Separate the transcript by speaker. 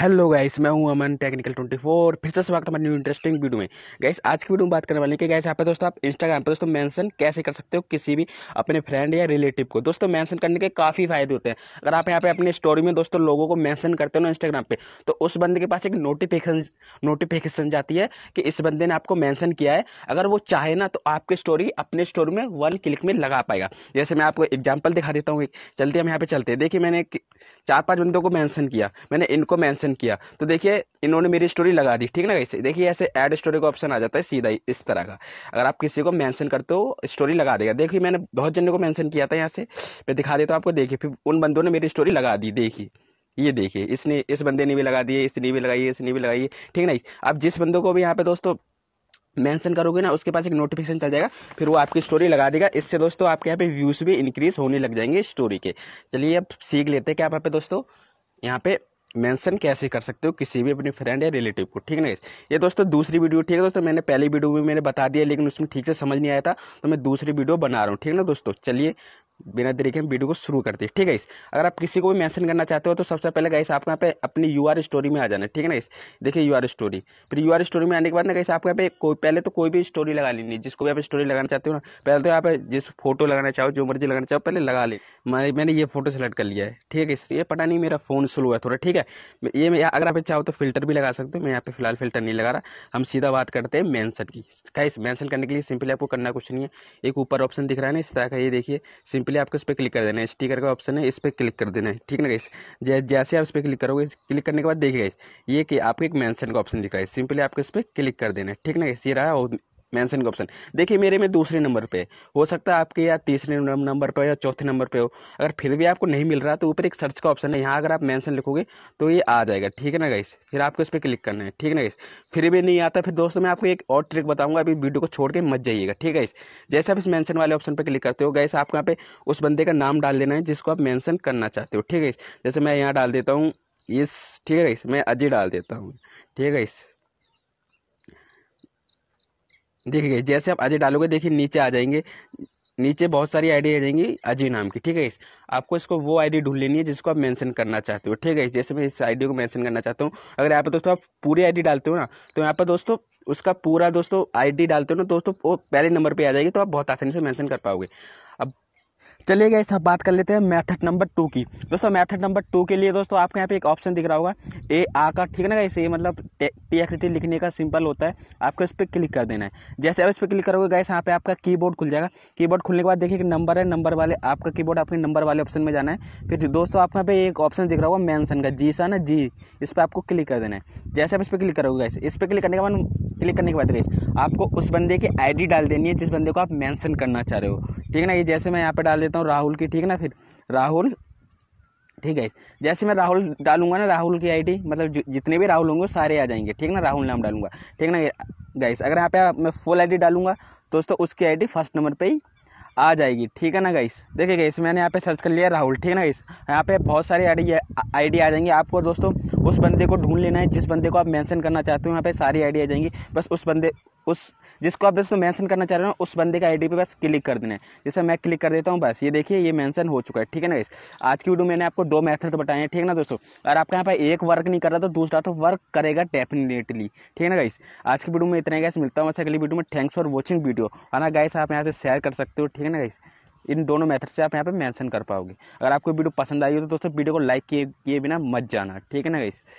Speaker 1: hello guys मैं हूं अमन technical 24 फिर से स्वागत है न्यू इंटरेस्टिंग वीडियो में गाइस आज की वीडियो में बात करने वाले हैं कि गाइस यहां पे दोस्तों आप इंस्टाग्राम पे दोस्तों मेंशन कैसे कर सकते हो किसी भी अपने फ्रेंड या रिलेटिव को दोस्तों मेंशन करने के काफ़ी फायदे होते हैं अगर आप यहाँ पे अपनी स्टोरी में दोस्तों लोगों को मैंसन करते हो ना इंस्टाग्राम पर तो उस बंदे के पास एक नोटिफिकेशन नोटिफिकेशन जाती है कि इस बंदे ने आपको मैंसन किया है अगर वो चाहे ना तो आपकी स्टोरी अपने स्टोरी में वन क्लिक में लगा पाएगा जैसे मैं आपको एग्जाम्पल दिखा देता हूँ चलते हम यहाँ पे चलते देखिए मैंने चार पाँच बंदों को मैंसन किया मैंने इनको मैंसन मेंशन किया तो देखिए इन्होंने मेरी स्टोरी लगा दी ठीक ना कैसे देखिए ऐसे ऐड स्टोरी का ऑप्शन आ जाता है सीधा इस तरह का अगर आप किसी को मेंशन करते हो स्टोरी लगा देगा देखिए मैंने बहुत जन को मेंशन किया था यहाँ से मैं दिखा देता हूँ आपको देखिए फिर उन बंदों ने मेरी स्टोरी लगा दी देखिए ये देखिए इसने इस बंदे ने भी लगा दिए इसने भी लगाई इसने भी लगाई ठीक ना अब जिस बंदों को भी यहाँ पे दोस्तों मेंशन करोगे ना उसके पास एक नोटिफिकेशन चल जाएगा फिर वो आपकी स्टोरी लगा देगा इससे दोस्तों आपके यहाँ पे व्यूज भी इंक्रीज होने लग जाएंगे स्टोरी के चलिए अब सीख लेते हैं क्या आप यहाँ पे दोस्तों यहाँ पे मेंशन कैसे कर सकते हो किसी भी अपने फ्रेंड या रिलेटिव को ठीक है ना ये दोस्तों दूसरी वीडियो ठीक है दोस्तों मैंने पहली वीडियो में मैंने बता दिया लेकिन उसमें ठीक से समझ नहीं आया था तो मैं दूसरी वीडियो बना रहा हूँ ठीक है ना दोस्तों चलिए बिना देरी के हम वीडियो को शुरू करते हैं ठीक है इस अगर आप किसी को भी मेंशन करना चाहते हो तो सबसे पहले गाइस आपको यहाँ पे अपनी यू आर स्टोरी में आ जाना ठीक है ना इस देखिए यू आर स्टोरी फिर यू आर स्टोरी में आने के बाद ना गाइस आपको यहाँ पे कोई पहले तो कोई भी स्टोरी लगा लेनी जिसको भी आप स्टोरी लगाना चाहते हो ना पहले तो यहाँ पे जिस फोटो लगाना चाहो जो मर्जी लगाना चाहो पहले लगा ले मैंने ये फोटो सेलेक्ट कर लिया है ठीक है इस ये पता नहीं मेरा फोन स्लो है थोड़ा ठीक है ये अगर आप चाहो तो फिल्टर भी लगा सकते हो मैं यहाँ पे फिलहाल फिल्टर नहीं लगा रहा हम सीधा बात करते हैं मैंसन की गाइस मैंसन करने के लिए सिंपली आपको करना कुछ नहीं है एक ऊपर ऑप्शन दिख रहा है ना इस तरह का ये देखिए सिंपल सिंपली आपको इस पर क्लिक कर देना है स्टीकर का ऑप्शन है इस पर क्लिक कर देना है ठीक ना गाइस जैसे आप इस पर क्लिक करोगे क्लिक करने के बाद देखिए गाइस ये कि आपको एक मेंशन का ऑप्शन दिख रहा है सिंपली आपको इस पर क्लिक कर देना है ठीक ना गाइस ये रहा मेंशन का ऑप्शन देखिए मेरे में दूसरे नंबर पे हो सकता है आपके या तीसरे नंबर पे या चौथे नंबर पे हो अगर फिर भी आपको नहीं मिल रहा तो ऊपर एक सर्च का ऑप्शन है यहाँ अगर आप मेंशन लिखोगे तो ये आ जाएगा ठीक है ना गाइस फिर आपको इस पर क्लिक करना है ठीक है ना गाइस फिर भी नहीं आता फिर दोस्तों मैं आपको एक और ट्रिक बताऊंगा अभी वीडियो को छोड़ के मत जाइएगा ठीक है इस जैसे आप इस मैंसन वाले ऑप्शन पर क्लिक करते हो गाइस आपको यहाँ पे उस बंदे का नाम डाल देना है जिसको आप मैंसन करना चाहते हो ठीक है जैसे मैं यहाँ डाल देता हूँ इस ठीक है इस मैं अजय डाल देता हूँ ठीक है इस देखिए जैसे आप अजय डालोगे देखिए नीचे आ जाएंगे नीचे बहुत सारी आईडी आ जाएंगी अजय नाम की ठीक है इस आपको इसको वो आईडी ढूंढ लेनी है जिसको आप मेंशन करना चाहते हो ठीक है जैसे मैं इस आईडी को मेंशन करना चाहता हूँ अगर यहाँ पर दोस्तों आप पूरी आईडी डालते हो ना तो यहाँ पर दोस्तों उसका पूरा दोस्तों आईडी डालते हो ना दोस्तों वो पहले नंबर पर आ जाएगी तो आप बहुत आसानी से मैंशन कर पाओगे अब चलिए गए अब बात कर लेते हैं मेथड नंबर टू की दोस्तों मेथड नंबर टू के लिए दोस्तों आपके यहाँ पे एक ऑप्शन दिख रहा होगा ए आ का ठीक है ना गैस ये मतलब टी एक्स टी लिखने का सिंपल होता है आपको इस पर क्लिक कर देना है जैसे आप इस पर क्लिक करोगे गैस यहाँ पे आपका कीबोर्ड खुल जाएगा कीबोर्ड खुलने के बाद देखिए नंबर है नंबर वाले आपका की आपके नंबर वाले ऑप्शन में जाना है फिर दोस्तों आपके यहाँ पे एक ऑप्शन दिख रहा होगा मैंसन का जी सा ना जी इस पर आपको क्लिक कर देना है जैसे आप इस पर क्लिक करोगे गैस इस पर क्लिक करने के बाद क्लिक करने के बाद गैस आपको उस बंदे की आई डाल देनी है जिस बंदे को आप मैंसन करना चाह रहे हो ठीक है ना ये जैसे मैं यहाँ पे डाल देता हूँ राहुल की ठीक है ना फिर राहुल ठीक है जैसे मैं राहुल डालूंगा ना राहुल की आईडी मतलब जितने भी राहुल होंगे सारे आ जाएंगे ठीक ना राहुल नाम डालूंगा ठीक ना गाइस अगर यहाँ पे मैं फुल आईडी डालूंगा दोस्तों उसकी आईडी फर्स्ट नंबर पे ही आ जाएगी ठीक है ना गाइस देखिए गाइस मैंने यहाँ पे सर्च कर लिया राहुल ठीक है ना गाइस यहाँ पे बहुत सारी आईडी आईडी आ जाएंगी आपको दोस्तों उस बंदे को ढूंढ लेना है जिस बंदे को आप मेंशन करना चाहते हो यहाँ पे सारी आईडी आ जाएंगी बस उस बंदे उस जिसको आप दोस्तों मेंशन करना चाह रहे हो उस बंदे का आईडी पे बस क्लिक कर देना है जैसे मैं क्लिक कर देता हूँ बस ये देखिए ये मेंशन हो चुका है ठीक है ना इस आज की वीडियो मैंने आपको दो मेथड तो बताए हैं ठीक है ना दोस्तों अगर आपके यहाँ पर एक वर्क नहीं कर रहा तो दूसरा तो वर्क करेगा डेफिनेटली ठीक है ना गाइस आज की वीडियो में इतना गैस मिलता हूँ अगली वीडियो में थैंक्स फॉर वॉचिंग वीडियो है ना गाइस आप यहाँ से शेयर कर सकते हो ठीक है ना गाइस इन दोनों मेथड से आप यहाँ पे मैंशन कर पाओगे अगर आपको वीडियो पसंद आई हो तो दोस्तों वीडियो को लाइक किए बिना मत जाना ठीक है ना गाइस